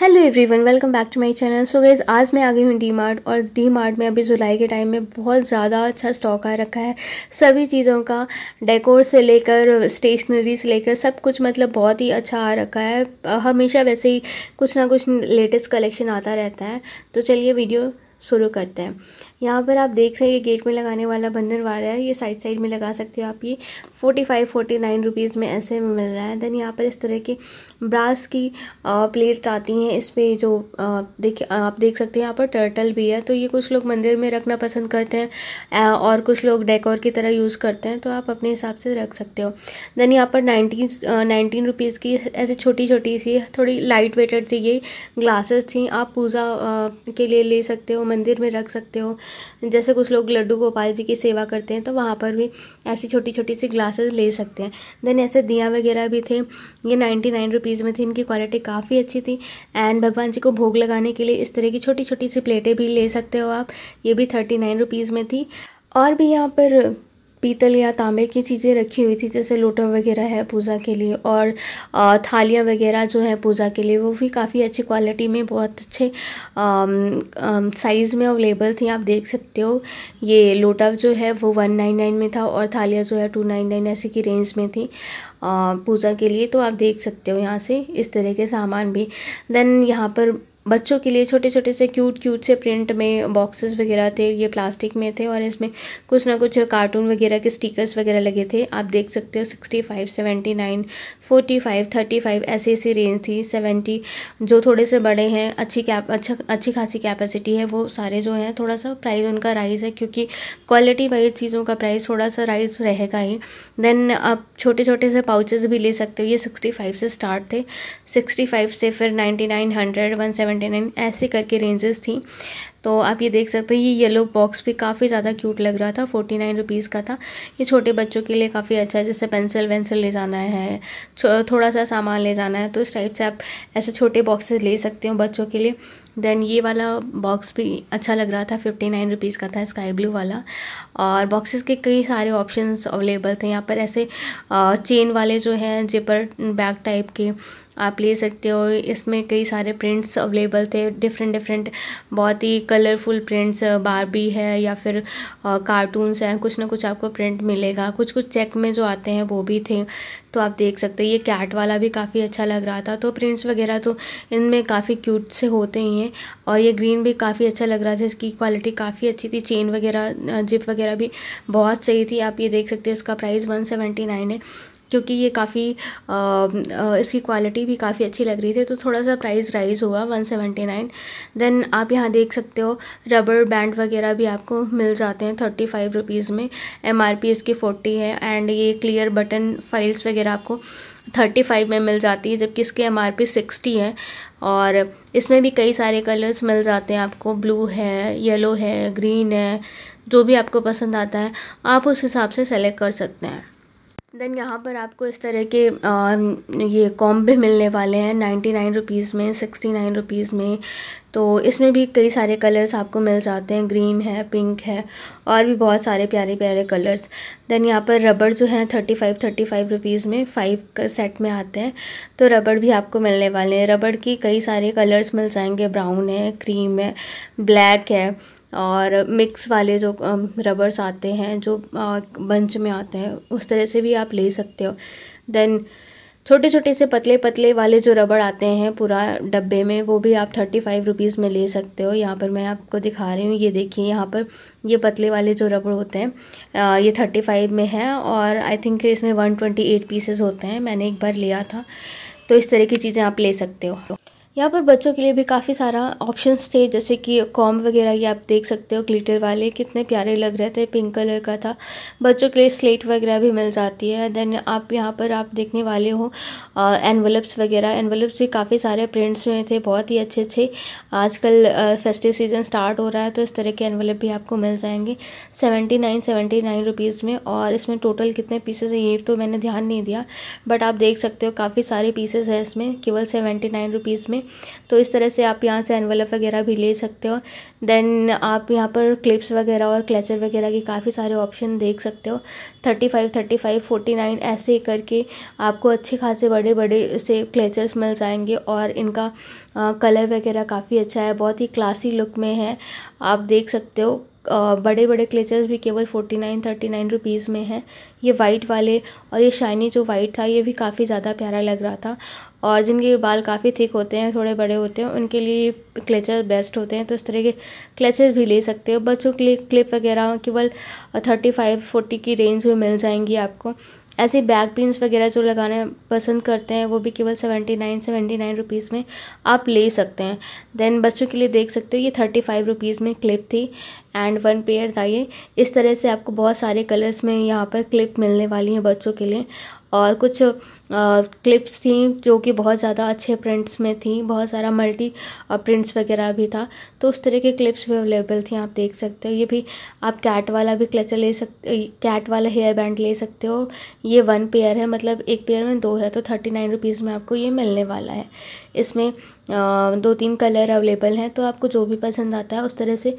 hello everyone welcome back to my channel so guys आज मैं आ गई हूँ डी मार्ट और डी मार्ट में अभी जुलाई के टाइम में बहुत ज़्यादा अच्छा स्टॉक आ रखा है सभी चीज़ों का डेकोर से लेकर स्टेशनरी से लेकर सब कुछ मतलब बहुत ही अच्छा आ रखा है हमेशा वैसे ही कुछ ना कुछ लेटेस्ट कलेक्शन आता रहता है तो चलिए वीडियो शुरू करते हैं यहाँ पर आप देख रहे हैं ये गेट में लगाने वाला बंधनवार है ये साइड साइड में लगा सकते हो आप ये forty five forty nine rupees में ऐसे में मिल रहा है देन यहाँ पर इस तरह के ब्रास की प्लेट्स आती हैं इस पर जो देखिए आप देख सकते हैं यहाँ पर टर्टल भी है तो ये कुछ लोग मंदिर में रखना पसंद करते हैं और कुछ लोग डेकोर की तरह यूज़ करते हैं तो आप अपने हिसाब से रख सकते हो देन यहाँ पर नाइनटीन नाइनटीन रुपीज़ की ऐसे छोटी छोटी सी थोड़ी लाइट वेटेड थी ये ग्लासेस थी आप पूजा के लिए ले सकते हो मंदिर में रख सकते हो जैसे कुछ लोग लड्डू गोपाल जी की सेवा करते हैं तो वहाँ पर भी ऐसी छोटी छोटी सी ग्लासेस ले सकते हैं देन ऐसे दिया वगैरह भी थे ये नाइन्टी नाइन रुपीज़ में थी इनकी क्वालिटी काफ़ी अच्छी थी एंड भगवान जी को भोग लगाने के लिए इस तरह की छोटी छोटी सी प्लेटें भी ले सकते हो आप ये भी थर्टी नाइन रुपीज़ में थी और भी यहाँ पर पीतल या तांबे की चीज़ें रखी हुई थी जैसे लोटा वगैरह है पूजा के लिए और थालियाँ वगैरह जो है पूजा के लिए वो भी काफ़ी अच्छी क्वालिटी में बहुत अच्छे साइज़ में अवेलेबल थी आप देख सकते हो ये लोटा जो है वो वन नाइन नाइन में था और थालियाँ जो है टू नाइन नाइन ऐसे की रेंज में थी पूजा के लिए तो आप देख सकते हो यहाँ से इस तरह के सामान भी देन यहाँ पर बच्चों के लिए छोटे छोटे से क्यूट क्यूट से प्रिंट में बॉक्सेस वगैरह थे ये प्लास्टिक में थे और इसमें कुछ ना कुछ कार्टून वगैरह के स्टिकर्स वगैरह लगे थे आप देख सकते हो sixty five seventy nine forty five thirty five ऐसी ऐसी रेंज थी सेवेंटी जो थोड़े से बड़े हैं अच्छी कैप अच्छा अच्छी खासी कैपेसिटी है वो सारे जो हैं थोड़ा सा प्राइस उनका राइज़ है क्योंकि क्वालिटी वाइज चीज़ों का प्राइस थोड़ा सा राइज़ रहेगा ही देन आप छोटे छोटे से पाउचेस भी ले सकते हो ये सिक्सटी फाइव से स्टार्ट थे सिक्सटी फाइव से फिर ninety nine hundred one seven ninety ऐसे करके रेंजेस थी तो आप ये देख सकते हो ये येलो बॉक्स भी काफ़ी ज़्यादा क्यूट लग रहा था फोर्टी नाइन रुपीज़ का था ये छोटे बच्चों के लिए काफ़ी अच्छा है जैसे पेंसिल वेंसिल ले जाना है थोड़ा सा सामान ले जाना है तो इस टाइप से आप ऐसे छोटे बॉक्सेस ले सकते हो बच्चों के लिए देन ये वाला बॉक्स भी अच्छा लग रहा था फिफ्टी नाइन रुपीज़ का था स्काई ब्लू वाला और बॉक्सेस के कई सारे ऑप्शंस अवेलेबल थे यहाँ पर ऐसे चेन वाले जो हैं जेपर बैग टाइप के आप ले सकते हो इसमें कई सारे प्रिंट्स अवेलेबल थे डिफरेंट डिफरेंट बहुत ही कलरफुल प्रिंट्स बारबी है या फिर कार्टून्स हैं कुछ ना कुछ आपको प्रिंट मिलेगा कुछ कुछ चेक में जो आते हैं वो भी थे तो आप देख सकते हैं ये कैट वाला भी काफ़ी अच्छा लग रहा था तो प्रिंट्स वगैरह तो इनमें काफ़ी क्यूट से होते ही हैं और ये ग्रीन भी काफ़ी अच्छा लग रहा था इसकी क्वालिटी काफ़ी अच्छी थी चेन वगैरह जिप वगैरह भी बहुत सही थी आप ये देख सकते हैं इसका प्राइस वन सेवेंटी नाइन है क्योंकि ये काफ़ी इसकी क्वालिटी भी काफ़ी अच्छी लग रही थी तो थोड़ा सा प्राइस राइज़ हुआ 179 देन आप यहाँ देख सकते हो रबर बैंड वगैरह भी आपको मिल जाते हैं थर्टी फाइव रुपीज़ में एम आर पी इसकी फोर्टी है एंड ये क्लियर बटन फाइल्स वगैरह आपको थर्टी फाइव में मिल जाती है जबकि इसकी एम आर पी सिक्सटी है और इसमें भी कई सारे कलर्स मिल जाते हैं आपको ब्लू है येलो है ग्रीन है जो भी आपको पसंद आता है आप उस हिसाब से सेलेक्ट कर सकते हैं देन यहाँ पर आपको इस तरह के आ, ये कॉम भी मिलने वाले हैं नाइन्टी नाइन रुपीज़ में सिक्सटी नाइन रुपीज़ में तो इसमें भी कई सारे कलर्स आपको मिल जाते हैं ग्रीन है पिंक है और भी बहुत सारे प्यारे प्यारे कलर्स देन यहाँ पर रबड़ जो हैं thirty five thirty five rupees में फ़ाइव का सेट में आते हैं तो रबड़ भी आपको मिलने वाले हैं रबड़ की कई सारे कलर्स मिल जाएंगे ब्राउन है क्रीम है ब्लैक है और मिक्स वाले जो रबर्स आते हैं जो बंच में आते हैं उस तरह से भी आप ले सकते हो देन छोटे छोटे से पतले पतले वाले जो रबड़ आते हैं पूरा डब्बे में वो भी आप थर्टी फाइव रुपीज़ में ले सकते हो यहाँ पर मैं आपको दिखा रही हूँ ये देखिए यहाँ पर ये पतले वाले जो रबड़ होते हैं ये थर्टी फाइव में है और आई थिंक इसमें वन ट्वेंटी एट पीसेज होते हैं मैंने एक बार लिया था तो इस तरह की चीज़ें आप ले सकते हो यहाँ पर बच्चों के लिए भी काफ़ी सारा ऑप्शंस थे जैसे कि कॉम वगैरह ये आप देख सकते हो ग्लिटर वाले कितने प्यारे लग रहे थे पिंक कलर का था बच्चों के लिए स्लेट वगैरह भी मिल जाती है देन आप यहाँ पर आप देखने वाले हो एनवलप्स वगैरह एनवलप्स भी काफ़ी सारे प्रिंट्स में थे बहुत ही अच्छे अच्छे आजकल फेस्टिव सीज़न स्टार्ट हो रहा है तो इस तरह के एनवलप भी आपको मिल जाएंगे seventy nine seventy nine rupees में और इसमें टोटल कितने पीसेज हैं ये तो मैंने ध्यान नहीं दिया बट आप देख सकते हो काफ़ी सारे पीसेज है इसमें केवल सेवेंटी नाइन रुपीज़ में तो इस तरह से आप यहाँ से एनवल वगैरह भी ले सकते हो देन आप यहाँ पर क्लिप्स वगैरह और क्लेचर वगैरह के काफ़ी सारे ऑप्शन देख सकते हो thirty five thirty five forty nine ऐसे करके आपको अच्छे खासे बड़े बड़े से क्लेचर्स मिल जाएंगे और इनका कलर वगैरह काफ़ी अच्छा है बहुत ही क्लासी लुक में है आप देख सकते हो बड़े बड़े क्लेचर्स भी केवल forty nine thirty nine rupees में है ये वाइट वाले और ये शाइनी जो वाइट था ये भी काफ़ी ज़्यादा प्यारा लग रहा था और जिनके बाल काफ़ी थिक होते हैं थोड़े बड़े होते हैं उनके लिए क्लेचर बेस्ट होते हैं तो इस तरह के क्लेचर भी ले सकते हो बच्चों के लिए क्लिप वगैरह केवल थर्टी फाइव फोर्टी की रेंज में मिल जाएंगी आपको ऐसे बैक पिंस वगैरह जो लगाने पसंद करते हैं वो भी केवल seventy nine seventy nine rupees में आप ले सकते हैं देन बच्चों के लिए देख सकते हो ये थर्टी फाइव रुपीज़ में क्लिप थी एंड वन पेयर था ये इस तरह से आपको बहुत सारे कलर्स में यहाँ पर क्लिप मिलने वाली हैं बच्चों के लिए और कुछ क्लिप्स थी जो कि बहुत ज़्यादा अच्छे प्रिंट्स में थी बहुत सारा मल्टी प्रिंट्स वगैरह भी था तो उस तरह के क्लिप्स भी अवेलेबल थी आप देख सकते हो ये भी आप कैट वाला भी क्लचर ले सकते कैट वाला हेयर बैंड ले सकते हो ये वन पेयर है मतलब एक पेयर में दो है तो थर्टी नाइन रुपीज़ में आपको ये मिलने वाला है इसमें दो तीन कलर अवेलेबल हैं तो आपको जो भी पसंद आता है उस तरह से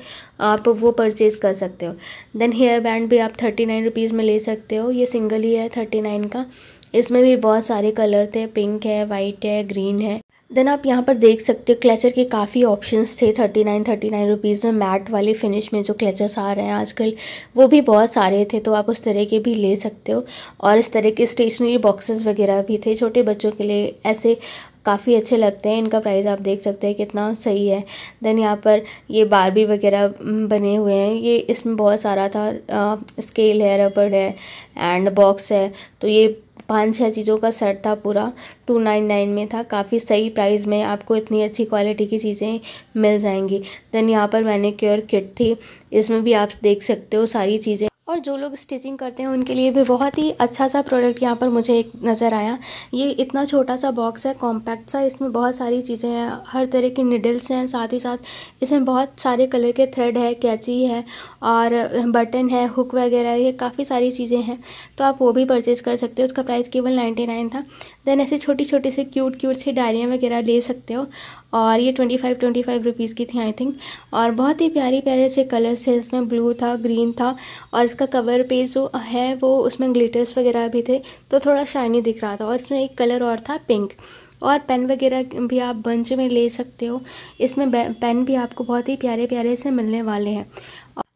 आप वो परचेज कर सकते हो देन हेयर बैंड भी आप थर्टी नाइन रुपीज़ में ले सकते हो ये सिंगल ही है थर्टी नाइन का इसमें भी बहुत सारे कलर थे पिंक है वाइट है ग्रीन है देन आप यहाँ पर देख सकते हो क्लेचर के काफ़ी ऑप्शंस थे thirty nine thirty nine rupees में मैट वाले फिनिश में जो क्लेचर्स आ रहे हैं आजकल वो भी बहुत सारे थे तो आप उस तरह के भी ले सकते हो और इस तरह के स्टेशनरी बॉक्सेस वगैरह भी थे छोटे बच्चों के लिए ऐसे काफ़ी अच्छे लगते हैं इनका प्राइस आप देख सकते हैं कितना सही है देन यहाँ पर ये बारबी वगैरह बने हुए हैं ये इसमें बहुत सारा था आ, स्केल है रबड़ है एंड बॉक्स है तो ये पाँच छः चीज़ों का सेट था पूरा टू नाइन नाइन में था काफ़ी सही प्राइस में आपको इतनी अच्छी क्वालिटी की चीज़ें मिल जाएंगी देन यहाँ पर मैंने क्योर किट थी इसमें भी आप देख सकते हो सारी चीज़ें और जो लोग स्टिचिंग करते हैं उनके लिए भी बहुत ही अच्छा सा प्रोडक्ट यहाँ पर मुझे एक नज़र आया ये इतना छोटा सा बॉक्स है कॉम्पैक्ट सा इसमें बहुत सारी चीज़ें हैं हर तरह की निडल्स हैं साथ ही साथ इसमें बहुत सारे कलर के थ्रेड है कैची है और बटन है हुक वगैरह ये काफ़ी सारी चीज़ें हैं तो आप वो भी परचेज़ कर सकते हो उसका प्राइस केवल नाइन्टी था देन ऐसे छोटी छोटी सी क्यूट क्यूट सी डायरियाँ वगैरह ले सकते हो और ये twenty five twenty five rupees की थी आई थिंक और बहुत ही प्यारी प्यारे से कलर्स थे इसमें ब्लू था ग्रीन था और इसका कवर पेज जो है वो उसमें ग्लिटर्स वगैरह भी थे तो थोड़ा शाइनी दिख रहा था और इसमें एक कलर और था पिंक और पेन वगैरह भी आप बंच में ले सकते हो इसमें पेन भी आपको बहुत ही प्यारे प्यारे से मिलने वाले हैं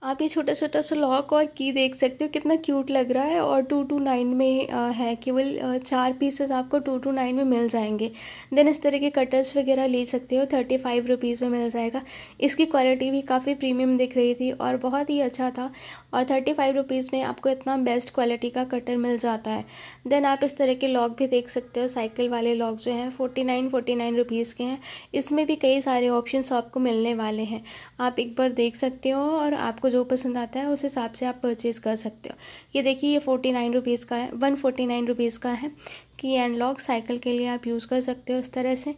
आप ये छोटा छोटा सा लॉक और की देख सकते हो कितना क्यूट लग रहा है और टू टू नाइन में है केवल चार पीसेस आपको टू टू नाइन में मिल जाएंगे देन इस तरह के कटर्स वगैरह ले सकते हो थर्टी फाइव रुपीज़ में मिल जाएगा इसकी क्वालिटी भी काफ़ी प्रीमियम दिख रही थी और बहुत ही अच्छा था और थर्टी फाइव रुपीज़ में आपको इतना बेस्ट क्वालिटी का कटर मिल जाता है देन आप इस तरह के लॉक भी देख सकते हो साइकिल वाले लॉक जो हैं forty nine forty nine rupees के हैं इसमें भी कई सारे ऑप्शन आपको मिलने वाले हैं आप एक बार देख सकते हो और आपको जो पसंद आता है उस हिसाब से आप परचेज़ कर सकते हो ये देखिए ये फोर्टी नाइन रुपीज़ का है वन फोर्टी नाइन रुपीज़ का है कि एंड लॉक साइकिल के लिए आप यूज़ कर सकते हो इस तरह से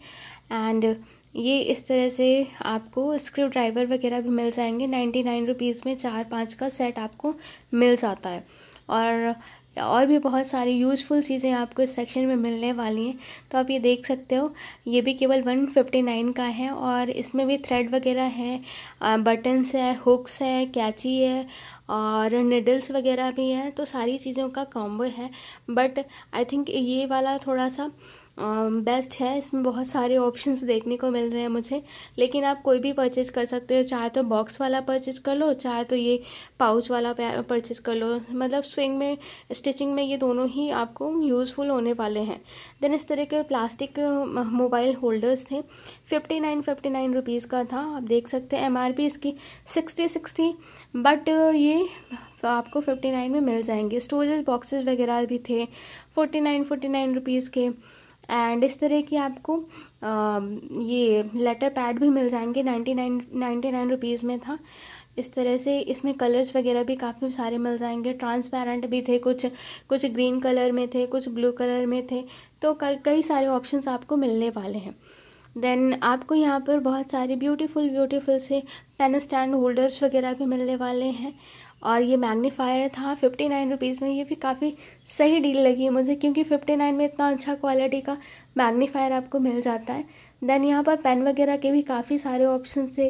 एंड ये इस तरह से आपको स्क्रू ड्राइवर वगैरह भी मिल जाएंगे नाइन्टी नाइन रुपीज़ में चार पाँच का सेट आपको मिल जाता है और या और भी बहुत सारी यूज़फुल चीज़ें आपको इस सेक्शन में मिलने वाली हैं तो आप ये देख सकते हो ये भी केवल वन फिफ्टी नाइन का है और इसमें भी थ्रेड वगैरह है बटन्स है हुक्स है कैची है और निडल्स वगैरह भी हैं तो सारी चीज़ों का कॉम्बो है बट आई थिंक ये वाला थोड़ा सा बेस्ट है इसमें बहुत सारे ऑप्शंस देखने को मिल रहे हैं मुझे लेकिन आप कोई भी परचेज कर सकते हो चाहे तो बॉक्स वाला परचेज कर लो चाहे तो ये पाउच वाला परचेज कर लो मतलब स्विंग में स्टिचिंग में ये दोनों ही आपको यूज़फुल होने वाले हैं देन इस तरह के प्लास्टिक मोबाइल होल्डर्स थे fifty nine fifty nine rupees का था आप देख सकते हैं एम आर पी इसकी सिक्सटी सिक्स थी बट ये आपको फिफ्टी नाइन में मिल जाएंगे स्टोरेज बॉक्सेस वगैरह भी थे forty nine forty nine rupees के एंड इस तरह की आपको आ, ये लेटर पैड भी मिल जाएंगे ninety nine ninety nine rupees में था इस तरह से इसमें कलर्स वगैरह भी काफ़ी सारे मिल जाएंगे ट्रांसपेरेंट भी थे कुछ कुछ ग्रीन कलर में थे कुछ ब्लू कलर में थे तो कई सारे ऑप्शंस आपको मिलने वाले हैं देन आपको यहाँ पर बहुत सारे ब्यूटीफुल ब्यूटीफुल से पेन स्टैंड होल्डर्स वगैरह भी मिलने वाले हैं और ये मैग्नीफायर था फिफ्टी नाइन रुपीज़ में ये भी काफ़ी सही डील लगी है मुझे क्योंकि फिफ्टी नाइन में इतना अच्छा क्वालिटी का मैग्नीफायर आपको मिल जाता है देन यहाँ पर पेन वगैरह के भी काफ़ी सारे ऑप्शन थे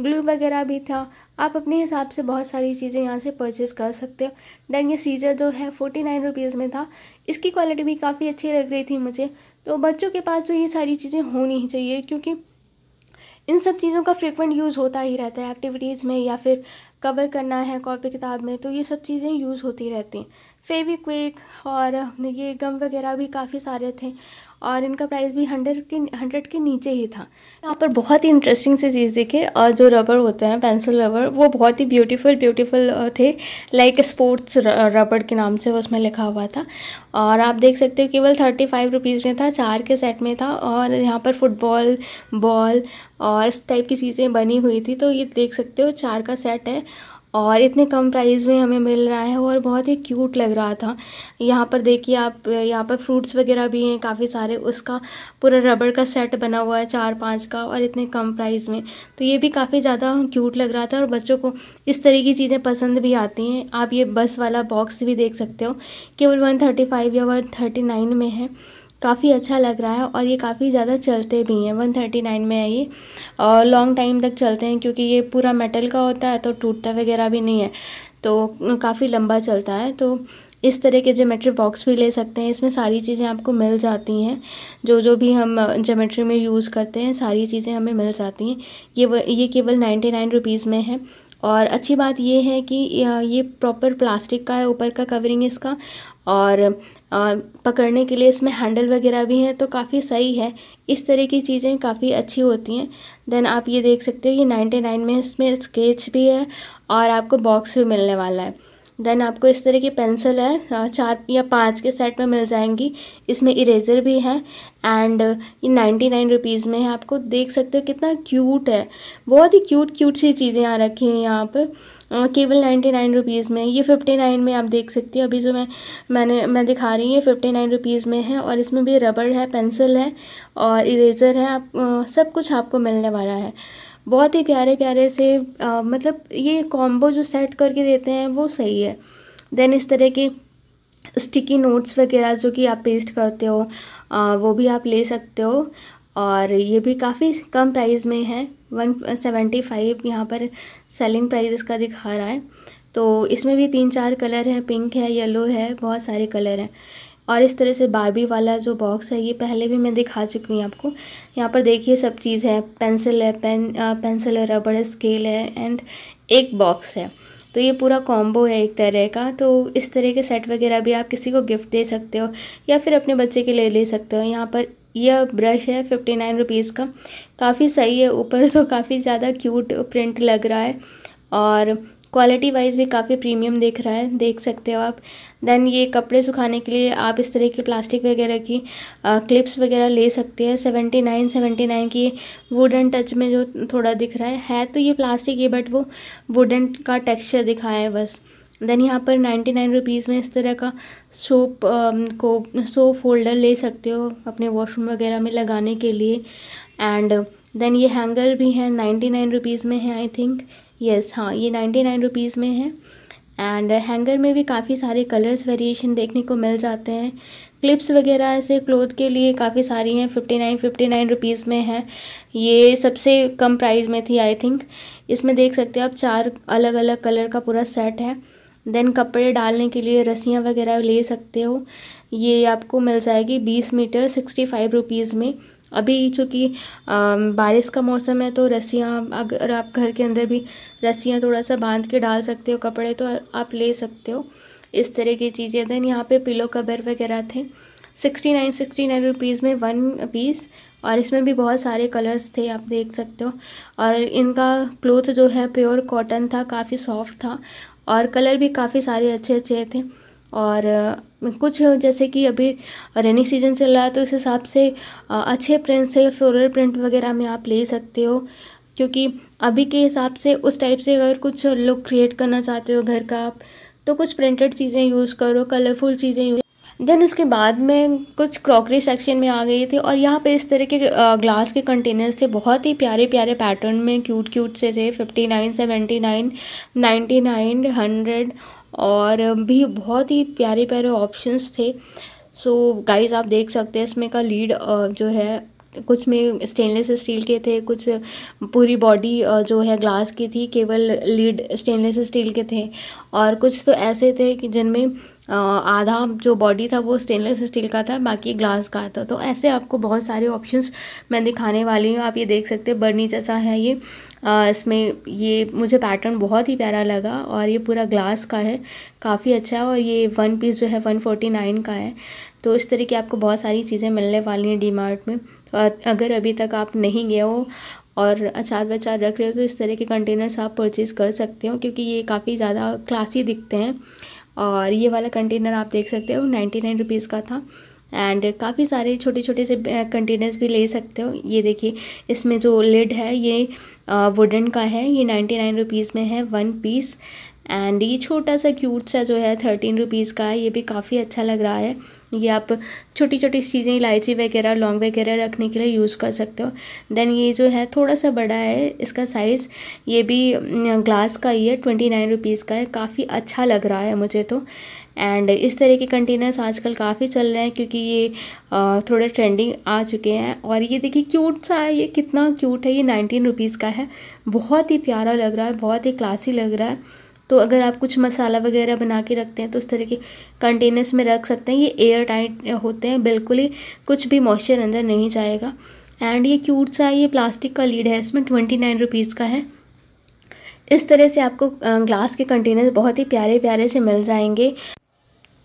ग्लू वगैरह भी था आप अपने हिसाब से बहुत सारी चीज़ें यहाँ से परचेज़ कर सकते हो देन ये सीजर जो है फोर्टी नाइन रुपीज़ में था इसकी क्वालिटी भी काफ़ी अच्छी लग रही थी मुझे तो बच्चों के पास तो ये सारी चीज़ें होनी ही चाहिए क्योंकि इन सब चीज़ों का फ्रिक्वेंट यूज़ होता ही रहता है एक्टिविटीज़ में या फिर कवर करना है कॉपी किताब में तो ये सब चीज़ें यूज़ होती रहती हैं फेविक्विक और ये गम वगैरह भी काफ़ी सारे थे और इनका प्राइस भी हंड्रेड के हंड्रेड के नीचे ही था यहाँ पर बहुत ही इंटरेस्टिंग से चीज़ देखे और जो रबर होते हैं पेंसिल रबर वो बहुत ही ब्यूटीफुल ब्यूटीफुल थे लाइक स्पोर्ट्स रबर के नाम से उसमें लिखा हुआ था और आप देख सकते हो केवल थर्टी फाइव रुपीज़ में था चार के सेट में था और यहाँ पर फुटबॉल बॉल और इस टाइप की चीज़ें बनी हुई थी तो ये देख सकते हो चार का सेट है और इतने कम प्राइस में हमें मिल रहा है और बहुत ही क्यूट लग रहा था यहाँ पर देखिए आप यहाँ पर फ्रूट्स वगैरह भी हैं काफ़ी सारे उसका पूरा रबड़ का सेट बना हुआ है चार पाँच का और इतने कम प्राइस में तो ये भी काफ़ी ज़्यादा क्यूट लग रहा था और बच्चों को इस तरह की चीज़ें पसंद भी आती हैं आप ये बस वाला बॉक्स भी देख सकते हो केवल वन थर्टी फाइव या वन थर्टी नाइन में है काफ़ी अच्छा लग रहा है और ये काफ़ी ज़्यादा चलते भी हैं वन थर्टी नाइन में है ये और लॉन्ग टाइम तक चलते हैं क्योंकि ये पूरा मेटल का होता है तो टूटता वगैरह भी नहीं है तो काफ़ी लंबा चलता है तो इस तरह के जोमेट्री बॉक्स भी ले सकते हैं इसमें सारी चीज़ें आपको मिल जाती हैं जो जो भी हम जोमेट्री में यूज़ करते हैं सारी चीज़ें हमें मिल जाती हैं ये ये केवल नाइन्टी नाइन रुपीज़ में है और अच्छी बात ये है कि ये प्रॉपर प्लास्टिक का है ऊपर का कवरिंग इसका और पकड़ने के लिए इसमें हैंडल वगैरह भी हैं तो काफ़ी सही है इस तरह की चीज़ें काफ़ी अच्छी होती हैं देन आप ये देख सकते हो कि 99 में इसमें स्केच भी है और आपको बॉक्स भी मिलने वाला है देन आपको इस तरह की पेंसिल है चार या पाँच के सेट में मिल जाएंगी इसमें इरेजर भी है एंड ये नाइन्टी नाइन रुपीज़ में है आपको देख सकते हो कितना क्यूट है बहुत ही क्यूट क्यूट सी चीज़ें यहाँ रखी हैं यहाँ पर केवल नाइन्टी नाइन रुपीज़ में ये फिफ्टी नाइन में आप देख सकते हो अभी जो मैं मैंने मैं दिखा रही हूँ ये फिफ्टी नाइन रुपीज़ में है और इसमें भी रबड़ है पेंसिल है और इरेजर है आप सब कुछ आपको मिलने वाला है बहुत ही प्यारे प्यारे से आ, मतलब ये कॉम्बो जो सेट करके देते हैं वो सही है देन इस तरह के स्टिकी नोट्स वगैरह जो कि आप पेस्ट करते हो आ, वो भी आप ले सकते हो और ये भी काफ़ी कम प्राइस में है वन सेवेंटी फाइव यहाँ पर सेलिंग प्राइस इसका दिखा रहा है तो इसमें भी तीन चार कलर है पिंक है येलो है बहुत सारे कलर हैं और इस तरह से बारबी वाला जो बॉक्स है ये पहले भी मैं दिखा चुकी हूँ आपको यहाँ पर देखिए सब चीज़ है पेंसिल है पेन पेंसिल है रबड़ है स्केल है एंड एक बॉक्स है तो ये पूरा कॉम्बो है एक तरह का तो इस तरह के सेट वगैरह भी आप किसी को गिफ्ट दे सकते हो या फिर अपने बच्चे के लिए ले सकते हो यहाँ पर यह ब्रश है फिफ्टी नाइन रुपीज़ का काफ़ी सही है ऊपर तो काफ़ी ज़्यादा क्यूट प्रिंट लग रहा है और क्वालिटी वाइज भी काफ़ी प्रीमियम दिख रहा है देख सकते हो आप देन ये कपड़े सुखाने के लिए आप इस तरह की प्लास्टिक वगैरह की आ, क्लिप्स वगैरह ले सकते हैं सेवेंटी नाइन सेवेंटी नाइन की वुडन टच में जो थोड़ा दिख रहा है है तो ये प्लास्टिक ही बट वो वुडन का टेक्स्चर दिखा है बस देन यहाँ पर नाइन्टी नाइन रुपीज़ में इस तरह का सोप को सोप होल्डर ले सकते हो अपने वॉशरूम वगैरह में लगाने के लिए एंड देन ये हैंगर भी हैं नाइन्टी नाइन रुपीज़ में है आई थिंक येस हाँ ये नाइन्टी नाइन रुपीज़ में है एंड हैंगर में भी काफ़ी सारे कलर्स वेरिएशन देखने को मिल जाते हैं क्लिप्स वगैरह ऐसे क्लोथ के लिए काफ़ी सारी हैं fifty nine fifty nine rupees में है ये सबसे कम प्राइस में थी आई थिंक इसमें देख सकते हैं आप चार अलग अलग कलर का पूरा सेट है देन कपड़े डालने के लिए रस्सियाँ वगैरह ले सकते हो ये आपको मिल जाएगी बीस मीटर सिक्सटी फाइव रुपीज़ में अभी चूँकि बारिश का मौसम है तो रस्सियाँ अगर आप घर के अंदर भी रस्सियाँ थोड़ा सा बांध के डाल सकते हो कपड़े तो आप ले सकते हो इस तरह की चीज़ें देन यहाँ पे पिलो कवर वगैरह थे sixty nine sixty nine rupees में वन पीस और इसमें भी बहुत सारे कलर्स थे आप देख सकते हो और इनका क्लोथ जो है प्योर कॉटन था काफ़ी सॉफ्ट था और कलर भी काफ़ी सारे अच्छे अच्छे थे और कुछ जैसे कि अभी रेनी सीजन चल रहा है तो इस हिसाब से अच्छे प्रिंट से फ्लोरल प्रिंट वगैरह में आप ले सकते हो क्योंकि अभी के हिसाब से उस टाइप से अगर कुछ लुक क्रिएट करना चाहते हो घर का आप तो कुछ प्रिंटेड चीज़ें यूज़ करो कलरफुल चीज़ें यूज़ देन उसके बाद में कुछ क्रॉकरी सेक्शन में आ गई थी और यहाँ पे इस तरह के ग्लास के कंटेनर्स थे बहुत ही प्यारे प्यारे पैटर्न में क्यूट क्यूट से थे fifty nine seventy nine ninety nine hundred और भी बहुत ही प्यारे प्यारे ऑप्शंस थे सो so, गाइस आप देख सकते हैं इसमें का लीड जो है कुछ में स्टेनलेस स्टील के थे कुछ पूरी बॉडी जो है ग्लास की थी केवल लीड स्टेनलेस स्टील के थे और कुछ तो ऐसे थे कि जिनमें आधा जो बॉडी था वो स्टेनलेस स्टील का था बाकी ग्लास का था तो ऐसे आपको बहुत सारे ऑप्शंस मैं दिखाने वाली हूँ आप ये देख सकते हैं बर्नी जैसा है ये इसमें ये मुझे पैटर्न बहुत ही प्यारा लगा और ये पूरा ग्लास का है काफ़ी अच्छा है और ये वन पीस जो है वन फोर्टी नाइन का है तो इस तरह की आपको बहुत सारी चीज़ें मिलने वाली हैं डी मार्ट में तो अगर अभी तक आप नहीं गए हो और अचार बचार रख रहे हो तो इस तरह के कंटेनर्स आप परचेज़ कर सकते हो क्योंकि ये काफ़ी ज़्यादा क्लासी दिखते हैं और ये वाला कंटेनर आप देख सकते हो नाइन्टी नाइन रुपीज़ का था एंड काफ़ी सारे छोटे छोटे से कंटेनर्स भी ले सकते हो ये देखिए इसमें जो लिड है ये वुडन का है ये नाइन्टी नाइन रुपीज़ में है वन पीस एंड ये छोटा सा क्यूट सा जो है थर्टीन रुपीज़ का है ये भी काफ़ी अच्छा लग रहा है ये आप छोटी छोटी चीज़ें इलायची वगैरह लौंग वगैरह रखने के लिए यूज़ कर सकते हो देन ये जो है थोड़ा सा बड़ा है इसका साइज़ ये भी ग्लास का ही है ट्वेंटी नाइन रुपीज़ का है काफ़ी अच्छा लग रहा है मुझे तो एंड इस तरह के कंटेनर्स आजकल काफ़ी चल रहे हैं क्योंकि ये थोड़े ट्रेंडिंग आ चुके हैं और ये देखिए क्यूट सा है ये कितना क्यूट है ये नाइनटीन रुपीज़ का है बहुत ही प्यारा लग रहा है बहुत ही क्लासी लग रहा है तो अगर आप कुछ मसाला वगैरह बना के रखते हैं तो उस तरह के कंटेनर्स में रख सकते हैं ये एयर टाइट होते हैं बिल्कुल ही कुछ भी मॉइस्चर अंदर नहीं जाएगा एंड ये क्यूट सा ये प्लास्टिक का लीड है इसमें ट्वेंटी नाइन रुपीज़ का है इस तरह से आपको ग्लास के कंटेनर बहुत ही प्यारे प्यारे से मिल जाएंगे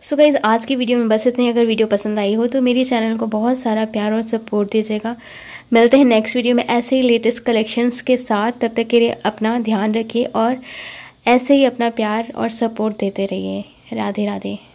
सो गाइज़ आज की वीडियो में बस इतनी अगर वीडियो पसंद आई हो तो मेरे चैनल को बहुत सारा प्यार और सपोर्ट दीजिएगा मिलते हैं नेक्स्ट वीडियो में ऐसे ही लेटेस्ट कलेक्शंस के साथ तब तक के लिए अपना ध्यान रखिए और ऐसे ही अपना प्यार और सपोर्ट देते रहिए राधे राधे